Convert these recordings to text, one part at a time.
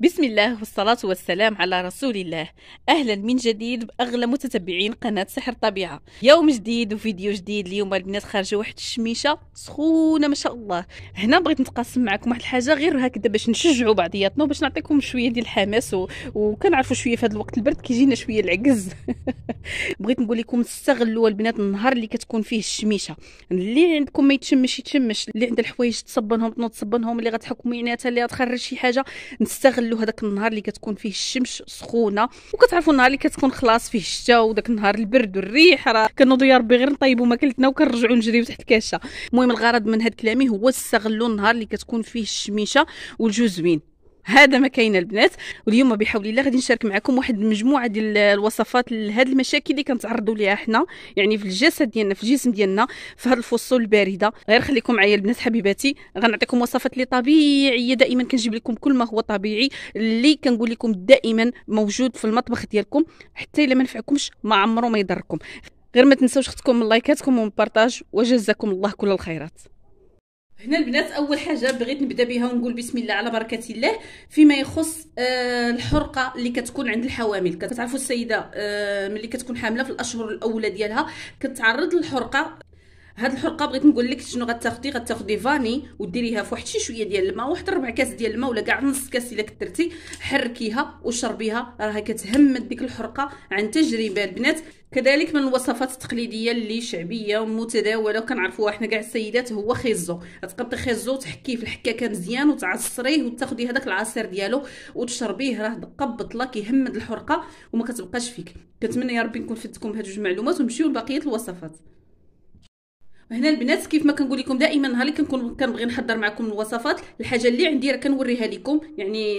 بسم الله والصلاة والسلام على رسول الله أهلا من جديد بأغلى متتبعين قناة سحر طبيعة يوم جديد وفيديو جديد اليوم البنات خارجة واحد الشميشة سخونة ما شاء الله هنا بغيت نتقاسم معكم واحد الحاجة غير هكذا باش نشجعوا بعضياتنا باش نعطيكم شوية ديال الحماس و... وكنعرفوا شوية في هذا الوقت البرد كيجينا شوية العجز بغيت نقول لكم استغلوا البنات النهار اللي كتكون فيه الشميشة اللي عندكم ما يتشمش يتشمش اللي عند الحوايج تصبنهم تنوض تصبنهم اللي غتحكم عيناتها اللي غتخرج شي حاجة نستغل كنخلو هذاك النهار اللي كتكون فيه الشمس سخونه وكتعرفوا النهار اللي كتكون خلاص فيه الشتاء وداك النهار البرد والريح راه كنوضوا يا ربي غير نطيبوا ماكلتنا وكنرجعوا نجريو تحت الكاشه المهم الغرض من هاد كلامي هو استغلوا النهار اللي كتكون فيه الشميشه والجوزوين هذا ما كاين البنات واليوم بحول الله غادي نشارك معكم واحد المجموعه ديال الوصفات لهاد المشاكل اللي كنتعرضوا ليها حنا يعني في الجسد ديالنا في الجسم ديالنا في هاد الفصول البارده غير خليكم معايا البنات حبيباتي غنعطيكم وصفات اللي طبيعيه دائما كنجيب لكم كل ما هو طبيعي اللي كنقول لكم دائما موجود في المطبخ ديالكم حتى الا ما نفعكمش ما عمره ما يضركم غير ما تنساوش اختكم من لايكاتكم ومن وجزاكم الله كل الخيرات هنا البنات اول حاجه بغيت نبدا بها ونقول بسم الله على بركه الله فيما يخص آه الحرقه اللي كتكون عند الحوامل كتعرفوا السيده آه ملي كتكون حامله في الاشهر الاولى ديالها كتعرض للحرقه هاد الحرقه بغيت نقول لك شنو غتاخدي غتاخدي فاني وديريها فواحد شي شويه ديال الماء واحد ربع كاس ديال الماء ولا كاع نص كاس الا كثرتي حركيها وشربيها راها كتهمد ديك الحرقه عن تجربه البنات كذلك من الوصفات التقليديه اللي شعبيه ومتداوله وكنعرفوها حنا كاع السيدات هو خيزو تقطي خيزو تحكيه في الحكاكه مزيان وتعصريه وتاخدي هذاك العصير ديالو وتشربيه راه دقه بطله كيهمد الحرقه وما كتبقاش فيك كنتمنى يا ربي نكون فدتكم بهاد جوج معلومات ونمشيو لبقيه الوصفات هنا البنات كيف ما كنقول لكم دائما نهار اللي كنكون كنبغي نحضر معكم الوصفات الحاجه اللي عندي راه كنوريها لكم يعني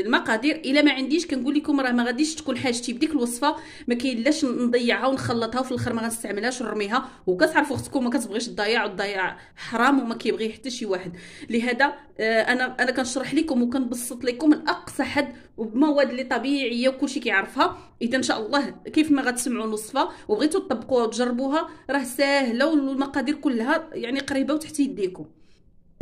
المقادير الا ما عنديش كنقول لكم راه ما غاديش تكون حاجتي بديك الوصفه ما كاينلاش نضيعها ونخلطها وفي الاخر ما غنستعملهاش ونرميها وكتعرفوا اختكم ما كتبغيش الضياع والضياع حرام وما كيبغي حتى شي واحد لهذا آه، انا انا كنشرح لكم وكنبسط لكم لاقصى حد وبمواد اللي طبيعيه وكلشي كيعرفها اذا ان شاء الله كيف ما غتسمعوا الوصفه وبغيتوا تطبقوها وتجربوها راه ساهله والمقادير المقادير كلها يعني قريبه وتحت يديكم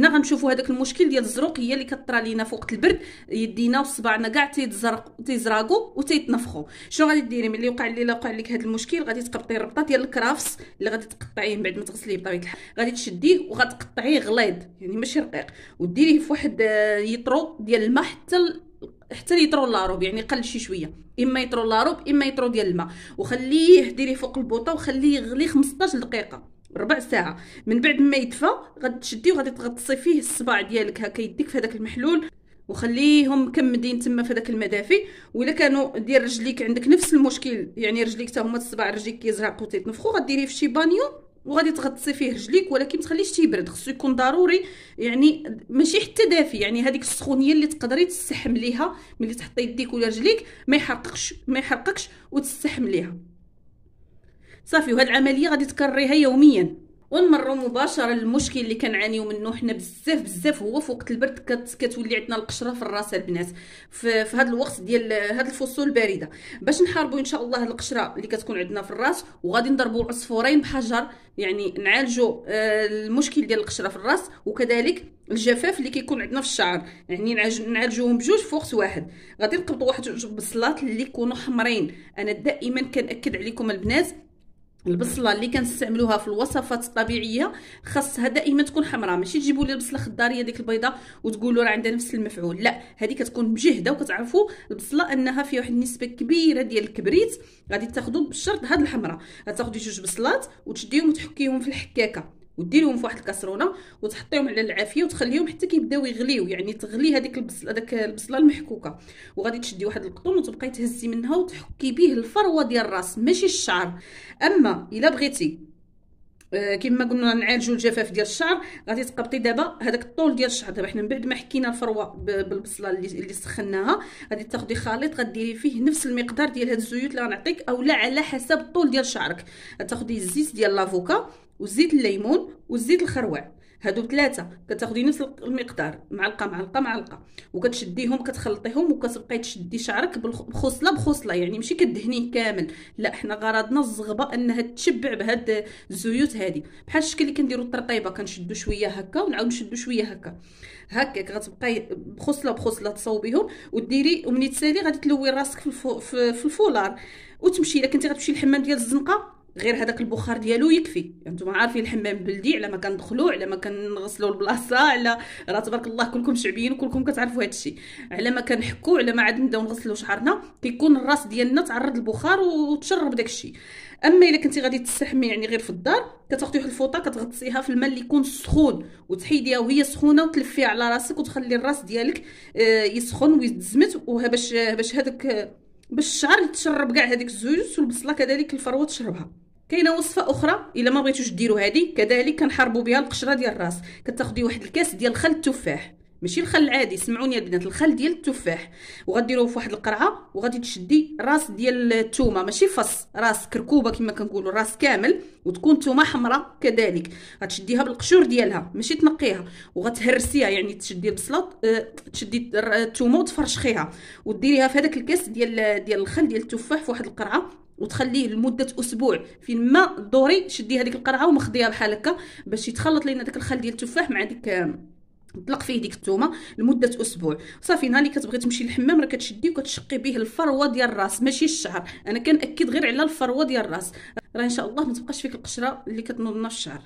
هنا غنشوفوا هذاك المشكل ديال الزروق هي اللي كطرى لينا فوق البرد يدينا وصباعنا كاع تيتزرق تيزراقو وتيتنفخو شنو غادي ديري ملي وقع لي لا وقع لك هذا المشكل غادي تقبطي الربطه ديال الكرافس اللي غادي تقطعيه من بعد ما تغسليه بطبيعه الحال غادي تشديه وغتقطعيه غليظ يعني ماشي رقيق وديريه في واحد آه، يطرو ديال الماء حتى حتى يطرو لاروب يعني قل شي شويه اما يطرو لاروب اما يطرو ديال الماء وخليه ديريه فوق البوطه وخليه يغلي 15 دقيقه ربع ساعه من بعد ما يدفى غتشدي وغادي تغطسي فيه الصباع ديالك هكا يديك في هذاك المحلول وخليهم مكمدين تما في هذاك المدافي ولا كانوا ديال رجليك عندك نفس المشكل يعني رجليك حتى هما الصباع رجليك كيزرق وتيتنفخوا غديريه في شي بانيو وغادي تغطسي فيه رجليك ولكن ما تخليش تيبرد خصو يكون ضروري يعني ماشي حتى دافي يعني هذيك السخونيه اللي تقدري تستحمليها ملي تحطي يديك ولا رجليك ما يحرقكش ما يحرقكش وتستحمليها صافي وهاد العمليه غادي تكرريها يوميا ونمروا مباشره للمشكل اللي كنعانيو منه حنا بزاف بزاف هو في وقت البرد كتولي عندنا القشره في الراس البنات في, في هذا الوقت ديال هاد الفصول البارده باش نحاربوا ان شاء الله القشره اللي كتكون عندنا في الراس وغادي نضربوا عصفورين بحجر يعني نعالجوا آه، المشكل ديال القشره في الراس وكذلك الجفاف اللي كيكون عندنا في الشعر يعني نعالجوهم بجوج في وقت واحد غادي نقبضوا واحد جوج بصلات اللي يكونوا حمرين انا دائما كنأكد عليكم البنات البصله اللي كنستعملوها في الوصفات الطبيعيه خاصها دائما تكون حمراء ماشي تجيبوا لي البصله خضاريه ديك البيضه وتقولوا راه عندها نفس المفعول لا هذه كتكون مجهده وكتعرفوا البصله انها فيها واحد النسبه كبيره ديال الكبريت غادي تاخذوا بشرط هاد الحمراء غتاخذي جوج بصلات وتشديهم وتحكيهم في الحكاكه وديريهم في واحد الكاسرونه وتحطيهم على العافيه وتخليهم حتى كيبداو يغليو يعني تغلي هذيك البصله داك البصله المحكوكه وغادي تشدي واحد القطن وتبقاي تهزي منها وتحكي به الفروه ديال الراس ماشي الشعر اما الا بغيتي آه، كما قلنا نعالجوا الجفاف ديال الشعر غادي تقبطي دابا هذاك الطول ديال الشعر دابا حنا من بعد ما حكينا الفروه بالبصله اللي, اللي سخناها غادي تاخدي خليط غديري فيه نفس المقدار ديال هاد الزيوت اللي غنعطيك اولا على حسب الطول ديال شعرك تاخدي الزيت ديال لافوكا وزيت الليمون وزيت الخروع هادو ثلاثه كتاخدي نفس المقدار معلقه معلقه معلقه وكتشديهم كتخلطيهم وكتبقاي تشدي شعرك بخصله بخصله يعني ماشي كدهنيه كامل لا حنا غرضنا الزغبه انها تشبع بهاد الزيوت هادي بحال الشكل اللي كنديرو الترطيبة كنشدو شويه هكا ونعاود نشدو شويه هكا هكاك غتبقاي بخصله بخصله تصاوبيهم وديري ومني تسالي غادي تلوي راسك في, في الفولار وتمشي الا كنتي غتمشي للحمام ديال الزنقه غير هذاك البخار ديالو يكفي انتم يعني عارفين الحمام بلدي على ما كندخلوا على ما كنغسلوا البلاصه على راه تبارك الله كلكم شعبيين وكلكم كتعرفوا هذا الشيء على ما كنحكوا على ما عاد نبداو نغسلوا شعرنا كيكون الراس ديالنا تعرض للبخار وتشرب داك الشيء اما الا كنتي غادي تستحمي يعني غير في الدار كتاخدي واحد الفوطه كتغطسيها في الماء اللي يكون سخون وتحيديها وهي سخونه وتلفيها على راسك وتخلي الراس ديالك آه، يسخن ويتزمت وها باش باش هذاك باش الشعر تشرب كاع هذيك الزيوت والبصله كذلك الفروه تشربها كاينه وصفه اخرى الا ما بغيتوش ديروا هذه كذلك كنحاربوا بها القشره ديال الراس كتاخدي واحد الكاس ديال خل التفاح ماشي الخل العادي سمعوني يا البنات الخل ديال التفاح وغديروه في واحد القرعه وغادي تشدي راس ديال الثومه ماشي فص راس كركوبه كما كنقولوا راس كامل وتكون ثومه حمراء كذلك غتشديها بالقشور ديالها ماشي تنقيها وغتهرسيها يعني تشدي اه تشدي الثومه وتفرشخيها وديريها في هذاك الكاس ديال ديال الخل ديال التفاح في واحد القرعه وتخليه لمده اسبوع فين ما دوري شدي هذيك القرعه ومخديها بحال هكا باش يتخلط لينا داك الخل ديال التفاح مع ديك طلق فيه ديك الثومه لمده اسبوع صافي نهار اللي كتبغي تمشي للحمام راه كتشدي وكتشقي به الفروه ديال الراس ماشي الشعر انا كنأكد غير على الفروه ديال الراس راه ان شاء الله ما تبقاش فيك القشره اللي كتنوضنا في الشعر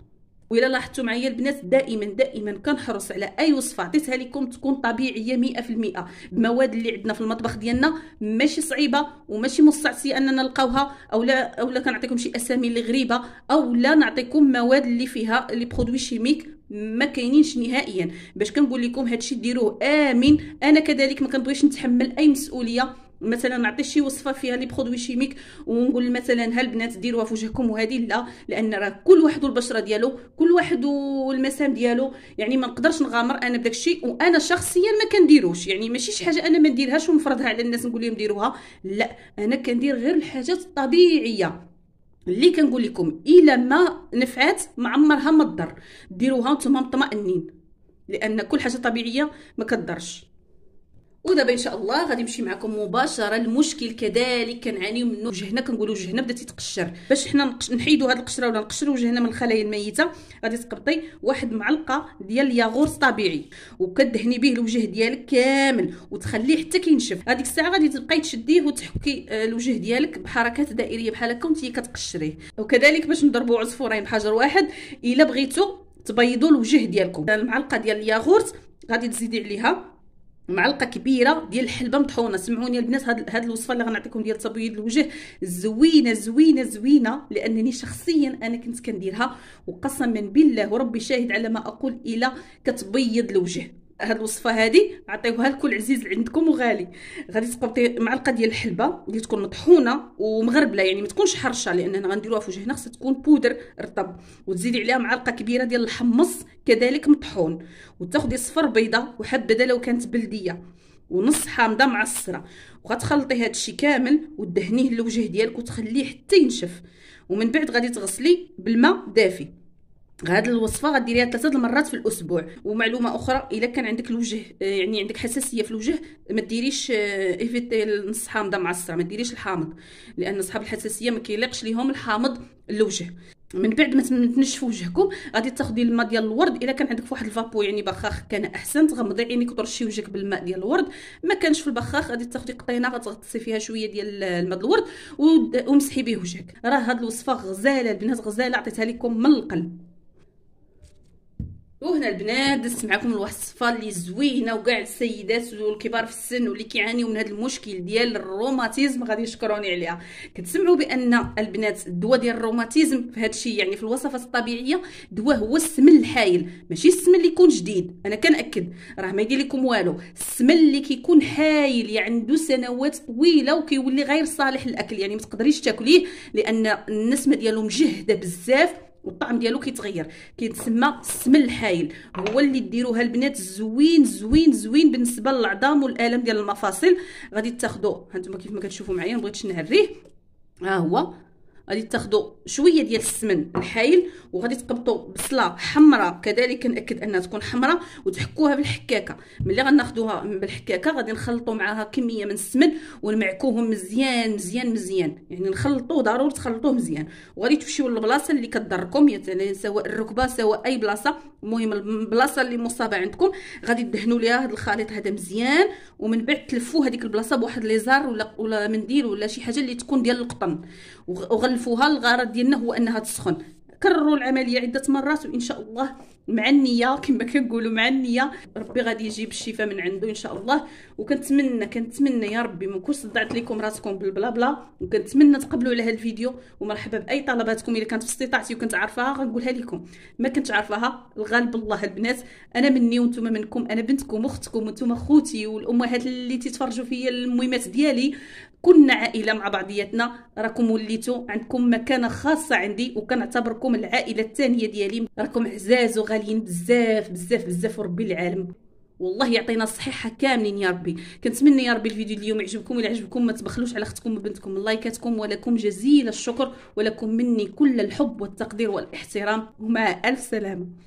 وإلا لاحظتوا معايا البنات دائما دائما كنحرص على اي وصفه عطيتها لكم تكون طبيعيه 100% المواد اللي عندنا في المطبخ ديالنا ماشي صعيبه وماشي مستعصيه اننا نلقاوها اولا اولا كنعطيكم شي اسامي اللي غريبه اولا نعطيكم مواد اللي فيها لي برودوي شيميك ما كاينينش نهائيا باش كنقول لكم هادشي ديروه امن انا كذلك ما كنبغيش نتحمل اي مسؤوليه مثلا نعطي شي وصفه فيها لي برودوي شيميك ونقول مثلا ها البنات ديروها في وجهكم وهذه لا لان راه كل واحد والبشره ديالو كل واحد والمسام ديالو يعني ما نقدرش نغامر انا بداك الشيء وانا شخصيا ما كنديروش يعني ماشي شي حاجه انا ما نديرهاش ونفرضها على الناس نقول لهم ديروها لا انا كندير غير الحاجات الطبيعيه اللي كنقول لكم الا ما نفعت ما عمرها ما تضر ديروها وانتم مطمئنين لان كل حاجه طبيعيه ما كتضرش ودابا ان شاء الله غادي نمشي معكم مباشره المشكل كذلك كنعانيو منه وجهنا كنقولوا وجهنا بدا تيتقشر باش حنا نحيدوا هذه القشره ولا نقشروا وجهنا من الخلايا الميته غادي تقبطي واحد معلقه ديال الياغورت طبيعي وكدهني به الوجه ديالك كامل وتخليه حتى كينشف هذيك الساعه غادي تبقاي تشديه وتحكي آه، الوجه ديالك بحركات دائريه بحال هكا وانت كتقشريه وكذلك باش نضربوا عصفورين بحجر واحد الا بغيتو تبيضوا الوجه ديالكم المعلقه ديال الياغورت غادي تزيدي عليها معلقه كبيره ديال الحلبه مطحونه سمعوني البنات هاد, هاد الوصفه اللي غنعطيكم ديال تبييض الوجه زوينه زوينه زوينه لانني شخصيا انا كنت كنديرها وقسما بالله وربي شاهد على ما اقول الى كتبيض الوجه هاد الوصفه هادي عطيوها لكل عزيز عندكم وغالي غادي تقبطي معلقه ديال الحلبه اللي تكون مطحونه ومغربله يعني ما تكونش حرشه لان غنديروها في وجهنا خصها تكون بودر رطب وتزيدي عليها معلقه كبيره ديال الحمص كذلك مطحون وتاخدي صفر بيضه وحبه لو كانت بلديه ونص حامضه معصره وغتخلطي هادشي كامل ودهنيه الوجه ديالك وتخليه حتى ينشف ومن بعد غادي تغسلي بالماء دافي هاد الوصفه غديريها ثلاثه المرات في الاسبوع ومعلومه اخرى الا كان عندك الوجه آه، يعني عندك حساسيه في الوجه ما ديريش ايفيتي آه، نص حامضه معصره ما ديريش الحامض لان اصحاب الحساسيه ما كيليقش ليهم الحامض الوجه من بعد ما تنشفوا وجهكم غادي تاخدي الماء ديال الورد الا كان عندك واحد الفابو يعني بخاخ كان احسن تغمضي عينيك وترشي وجهك بالماء ديال الورد ما كانش في البخاخ غادي تاخدي قطينه غتغطسي فيها شويه ديال الماء ديال الورد ومسحي به وجهك راه هاد الوصفه غزاله البنات غزاله عطيتها لكم من القلب وهنا البنات دزت معكم لواحد الصفه اللي زوينه وكاع السيدات والكبار في السن واللي كيعانيو من هذا المشكل ديال الروماتيزم غادي يشكروني عليها كتسمعوا بان البنات الدواء ديال الروماتيزم في هذا الشيء يعني في الوصفات الطبيعيه دواء هو السمن الحايل ماشي السمن اللي يكون جديد انا كنأكد راه ما يدير لكم والو السمن اللي كيكون حايل يعني عنده سنوات طويله وكيولي غير صالح للاكل يعني ما تقدريش تاكليه لان النسمه ديالو مجهده بزاف والطعم ديالو كيتغير كيتسمى السمن الحايل هو اللي ديروها البنات زوين زوين زوين بالنسبه للعظام والالم ديال المفاصل غادي تاخذوا هانتوما كيف ما كتشوفوا معايا ما بغيتش نهريه ها هو غادي تاخذوا شويه ديال السمن الحايل وغادي تقبطوا بصله حمراء كذلك كنأكد انها تكون حمراء وتحكوها بالحكاكه ملي غناخذوها بالحكاكه غادي نخلطوا معاها كميه من السمن ونمعكوهم مزيان مزيان مزيان يعني نخلطوه ضروري تخلطوه مزيان وغادي تمشيو للبلاصه اللي كضركم يعني سواء الركبه سواء اي بلاصه المهم البلاصه اللي مصابه عندكم غادي تدهنوا ليها هذا الخليط هذا مزيان ومن بعد تلفوا هذيك البلاصه بواحد ليزار ولا ولا منديل ولا شي حاجه اللي تكون ديال القطن صنفوها الغرض ديالنا هو انها تسخن كرروا العمليه عده مرات وان شاء الله مع النيه كما كنقولوا مع النيه ربي غادي يجيب الشفاء من عنده ان شاء الله وكنتمنى كنتمنى يا ربي ما نكونش صدعت لكم راسكم بالبلا بلا وكنتمنى تقبلوا على هذا الفيديو ومرحبا باي طلباتكم اذا كانت في استطاعتي وكنت عارفاها غنقولها لكم ما كنتش عارفاها الغالب الله البنات انا مني وانتم منكم انا بنتكم اختكم وانتم خوتي والامهات اللي تتفرجوا فيا المهمات ديالي كنا عائله مع بعضياتنا راكم وليتوا عندكم مكانه خاصه عندي وكنعتبركم راكم العائله الثانيه ديالي راكم عزاز وغاليين بزاف بزاف بزاف وربي العالم والله يعطينا الصحيحه كاملين يا ربي كنتمنى يا ربي الفيديو اليوم يعجبكم الا عجبكم ما تبخلوش على اختكم وبنتكم لايكاتكم ولكم جزيل الشكر ولكم مني كل الحب والتقدير والاحترام ومع الف سلامه